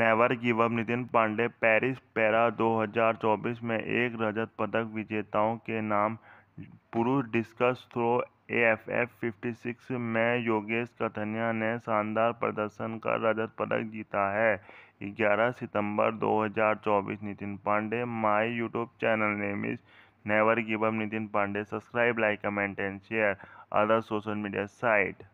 never give up Nitin Pandey Paris para 2024 में एक रजत पदक विजेताओं के नाम पुरुष डिस्कस थ्रो ए एफ एफ फिफ्टी सिक्स में योगेश कथनिया ने शानदार प्रदर्शन कर रजत पदक जीता है 11 सितंबर 2024 Nitin Pandey my YouTube channel name is never give up Nitin Pandey subscribe like comment and share other social media site